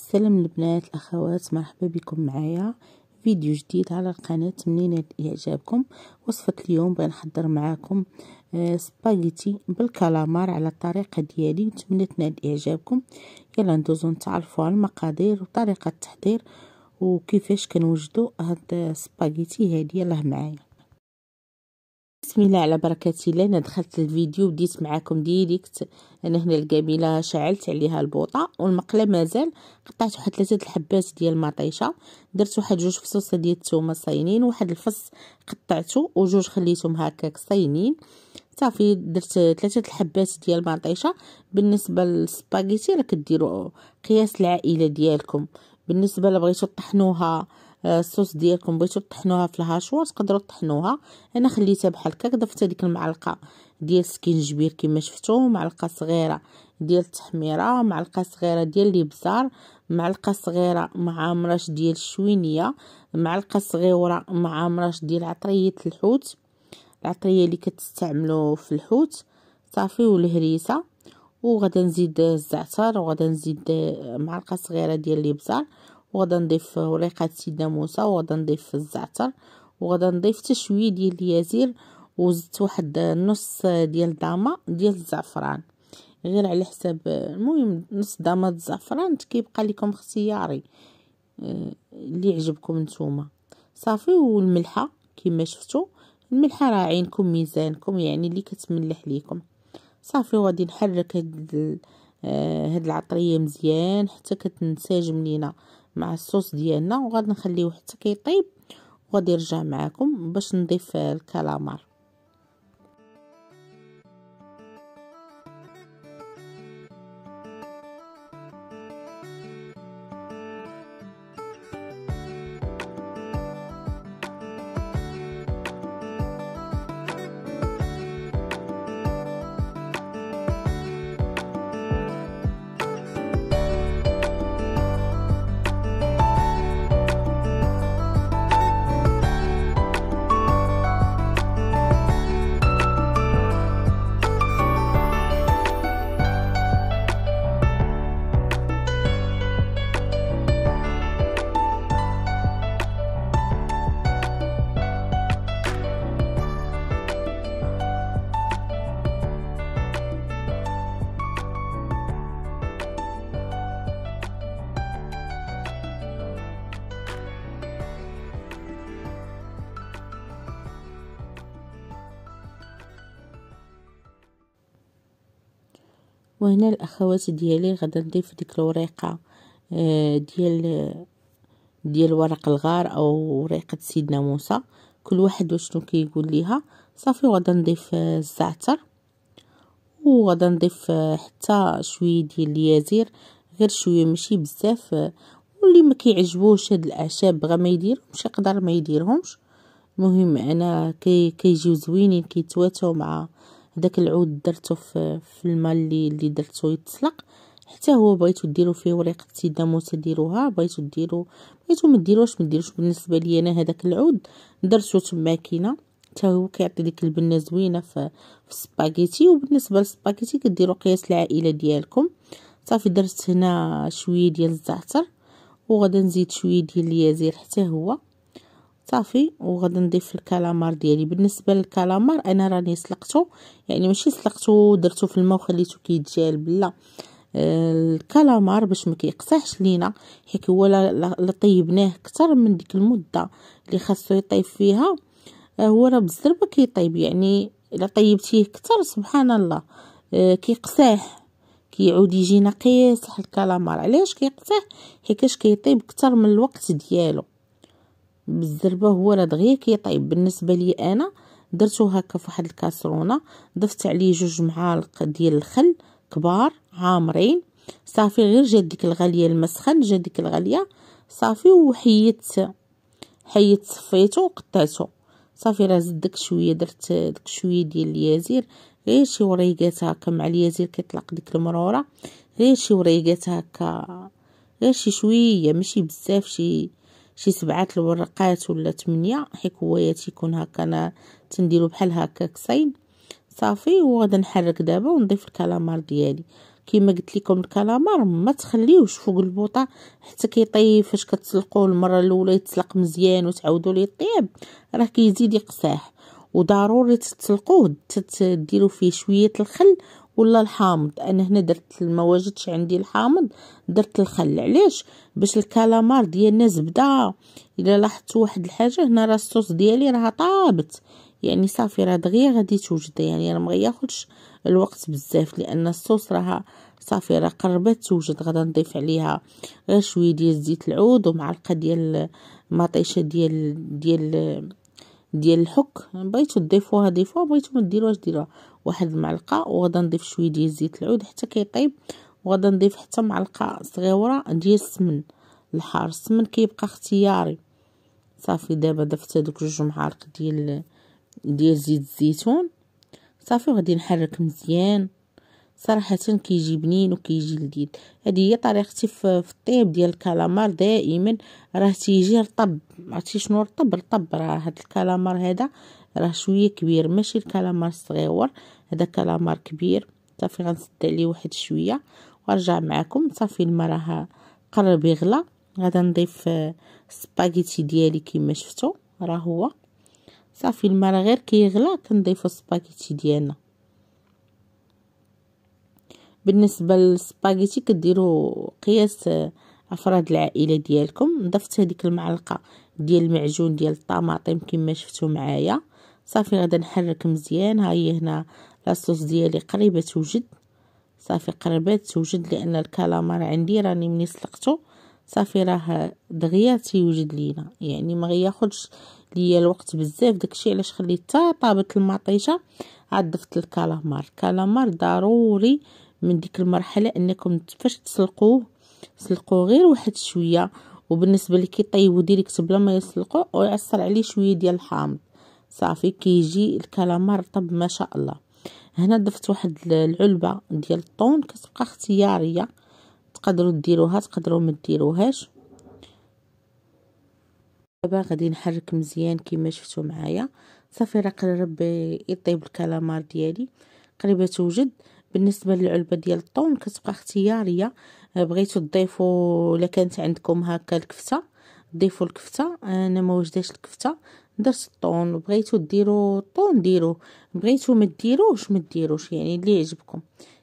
السلام البنات الاخوات مرحبا بكم معايا فيديو جديد على القناه منين اعجابكم وصفه اليوم بغي نحضر معاكم آه، سباغيتي بالكالامار على الطريقه ديالي تمنيت اعجابكم يلا ندوزو نتعرفوا على المقادير وطريقه التحضير وكيفاش كنوجدوا هاد السباغيتي هادي يلاه معايا بسم الله على بركة الله انا دخلت الفيديو بديت معاكم ديريكت انا هنا القبيله شعلت عليها البوطه والمقله مازال قطعت واحد ثلاثه الحبات ديال المطيشه درت واحد جوج فصوصه ديال الثومه صينين واحد الفص قطعته وجوج خليتهم هكاك صينين صافي درت ثلاثه الحبات ديال المطيشه بالنسبه للسباغيتي راه كديروا قياس العائله ديالكم بالنسبه لبغيتو طحنوها الصوص ديالكم بغيتو طحنوها في الهاشوار تقدروا طحنوها انا خليتها بحال هكاك ضفت هذيك المعلقه ديال السكينجبير كما شفتوا معلقه صغيره ديال التحميره معلقه صغيره ديال الابزار معلقه صغيره مع مرش ديال الشوينيه معلقه صغيره مع مرش ديال عطريه الحوت العطريه اللي كتستعملوا في الحوت صافي والهريسه وغادي نزيد الزعتر وغادي نزيد معلقه صغيره ديال الابزار وغادا نضيف وريقه سيدنا موسى وغادا نضيف الزعتر وغادا نضيف حتى شويه ديال اليازير وزدت واحد نص ديال الضامه ديال الزعفران غير على حساب المهم نص ضامه الزعفران كيبقى لكم اختياري اللي آه، يعجبكم نتوما صافي والملحه كما شفتوا الملحه راه عينكم ميزانكم يعني اللي كتملح ليكم صافي وغادي نحرك هاد آه، هاد العطريه مزيان حتى كتنسجم لينا مع الصوص ديالنا وغادي نخليوه حتى كيطيب وغادي نرجع معكم باش نضيف الكالامار وهنا الاخوات ديالي غدا نضيف ديك الوريقه آه، ديال ديال ورق الغار او وريقه سيدنا موسى كل واحد وشنو كيقول ليها صافي وغدا نضيف آه، الزعتر وغدا نضيف آه، حتى شويه ديال اليازير غير شويه ماشي بزاف واللي ما كيعجبوش هاد الاعشاب بغا ما مش يقدر ما يديرهمش المهم انا كيجيو كي زوينين كيتواتاو مع داك العود درته في, في الماء اللي اللي درته يتسلق حتى هو بغيتو ديرو فيه وريقه السيداموسه ديروها بغيتو ديرو بغيتو ما ديروش ما ديروش بالنسبه لي انا هذاك العود درته تماكينه كاينه حتى هو كيعطي ديك البنه زوينه في السباغيتي وبالنسبه للسباغيتي كديروا قياس العائله ديالكم صافي درت هنا شويه ديال الزعتر وغادي نزيد شويه ديال اليازير حتى هو صافي وغادي نضيف الكالامار ديالي بالنسبه للكالامار انا راني سلقته يعني ماشي سلقته درته في الماء وخليته كيتجالب لا آه، الكالامار باش ما كيقصحش لينا حيت هو لا طيبناه اكثر من ديك المده اللي خاصو يطيب فيها آه، هو راه بالزربه كيطيب يعني الا طيبتيه اكثر سبحان الله آه، كيقصح كيعود يجينا قيسح الكالامار علاش كيقصح حيت كيطيب اكثر من الوقت ديالو بالزربه هو راه دغيا كيطيب بالنسبه لي انا درتو هكا فواحد الكاسرونه ضفت عليه جوج معالق ديال الخل كبار عامرين صافي غير جات ديك الغاليه المسخن جات ديك الغاليه صافي وحيت حيت صفيتو وقطعتو صافي راه زدت داك شويه درت داك شويه ديال اليازير غير شي وريقات هكا مع اليازير كيطلق ديك المروره غير شي وريقات هكا غير شي شويه ماشي بزاف شي شي سبعة الورقات ولا تمنية حيك هو تيكون هكا تنديرو بحال هكا كصين صافي وغدا نحرك دابا ونضيف الكالامار ديالي كيما قلت لكم الكالامار ما تخليوش فوق البوطه حتى كيطيب فاش كتسلقوه المره الاولى يتسلق مزيان وتعاودوا ليه الطياب راه كيزيد يقساح وضروري تسلقوه تديروا فيه شويه الخل ولا الحامض انا هنا درت ما وجدتش عندي الحامض درت الخل علاش باش الكالامار ديالنا زبده الا لاحظت واحد الحاجه هنا راه الصوص ديالي راه طابت يعني صافي راه دغيا غادي توجد يعني راه ما ياخذش الوقت بزاف لان الصوص راه صافي راه قربت توجد غادي نضيف عليها غير شويه ديال زيت العود ومعلقه ديال مطيشه ديال ديال ديال الحك بغيتو تضيفوها ضيفوها بغيتو ما ديروهاش ديروها واحد المعلقه وغادا نضيف شويه ديال زيت العود حتى كيطيب وغادا نضيف حتى معلقه صغيره ديال السمن الحار السمن كيبقى اختياري صافي دابا ضفت هذوك جوج معالق ديال ديال زيت الزيتون صافي وغادي نحرك مزيان صراحه كيجي بنين وكيجي لذيذ هذه هي طريقتي في الطيب ديال الكالامار دائما راه تيجي رطب عرفتي شنو رطب رطب راه هذا الكالامار هذا راه شويه كبير ماشي الكالامار صغيور هذا كالامار كبير صافي غنسد عليه واحد شويه وارجع معكم صافي الماء راه قرب يغلى غادا نضيف السباغيتي آه، ديالي كما شفتو راه هو صافي الماء راه غير كيغلى كنضيفو السباغيتي ديالنا بالنسبه للسباغيتي كديروا قياس افراد العائله ديالكم ضفت هذيك المعلقه ديال المعجون ديال الطماطم كما شفتوا معايا صافي غادا نحرك مزيان ها هي هنا لاصوص ديالي قريبه توجد صافي قربات توجد لان الكالامار عندي راني مني سلقته صافي راه دغيا تيوجد لينا يعني ما غياخدش ليا الوقت بزاف داكشي علاش خليت حتى طابت المطيشه عاد ضفت الكالامار الكالامار ضروري من ديك المرحله انكم فاش تسلقوه سلقوه غير واحد شويه وبالنسبه اللي كيطيبو ديريكت بلا ما يسلقوه ويعصر عليه شويه ديال الحامض صافي كيجي الكالامار رطب ما شاء الله هنا ضفت واحد العلبه ديال الطون كتبقى اختياريه تقدروا ديروها تقدروا ما ديروهاش دابا غادي نحرك مزيان كما شفتوا معايا صافي راه قرب يطيب الكالامار ديالي قريبه توجد بالنسبه للعلبه ديال الطون كتبقى اختياريه آه، بغيتو تضيفوا الا كانت عندكم هكا الكفته ضيفوا الكفته آه، انا ما وجداش الكفته درت الطون بغيتو ديروا الطون ديروا بغيتو ما ديروش ما ديروش يعني اللي يعجبكم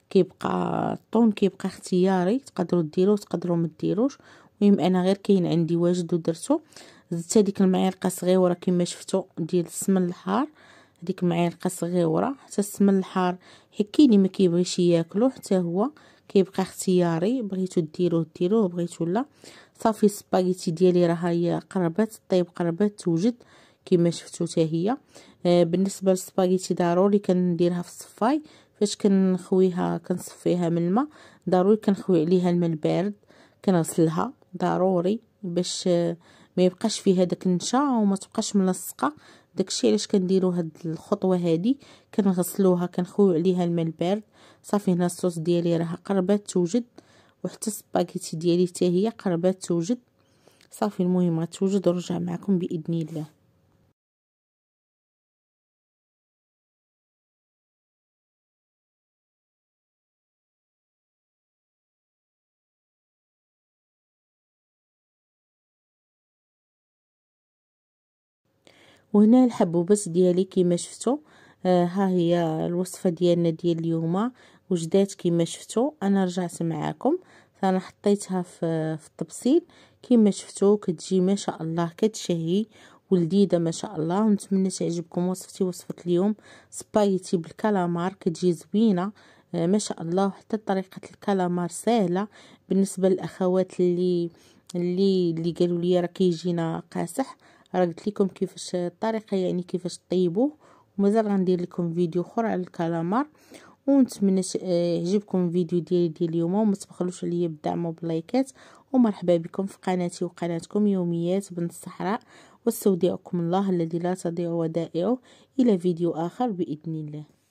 كيبقى الطون كيبقى اختياري تقدروا ديروه تقدروا ما ديروش المهم انا غير كاين عندي واجد ودرتو زدت هذيك المعلقه صغيره كما شفتوا ديال السمن الحار هذيك معلقه صغيره السمن الحار هكي اللي ما كيبغيش ياكلو حتى هو كيبقى اختياري بغيتو ديروه ديروه بغيتو لا صافي السباغيتي ديالي راه هي قربت طيب قربت توجد كما شفتو حتى هي آه، بالنسبه للسباغيتي ضروري كنديرها في الصفاي فاش كنخويها كنصفيها من الماء ضروري كنخوي عليها الماء البارد كنغسلها ضروري باش آه، ما يبقاش فيها داك النشا وما تبقاش ملصقه داكشي علاش كنديرو هاد الخطوه هادي كنغسلوها كنخويو عليها الماء البارد صافي هنا الصوص ديالي راه قربات توجد وحتى السباغيتي ديالي حتى هي قربات توجد صافي المهم غتوجد ونرجع معكم باذن الله وهنا الحبوبات ديالي كيما شفتوا آه، ها هي الوصفه ديالنا ديال اليوم وجدات كيما شفتوا انا رجعت معاكم فانا حطيتها في في الطبسيل كيما شفتوا كتجي ما شاء الله كتشهي ولذيذه ما شاء الله ونتمنى تعجبكم وصفتي وصفه اليوم سبايتي بالكالامار كتجي زوينه آه، ما شاء الله حتى طريقه الكالامار سهله بالنسبه للاخوات اللي اللي اللي قالوا لي راه كيجينا قاسح راه قلت لكم كيفاش الطريقه يعني كيفاش طيبوه ومازال غندير لكم فيديو اخر على الكالامار ونتمنى آه، يعجبكم الفيديو ديالي ديال اليوم وما تبخلوش عليا بالدعم وباللايكات ومرحبا بكم في قناتي وقناتكم يوميات بنت الصحراء واستودعكم الله الذي لا تضيع ودائعه الى فيديو اخر باذن الله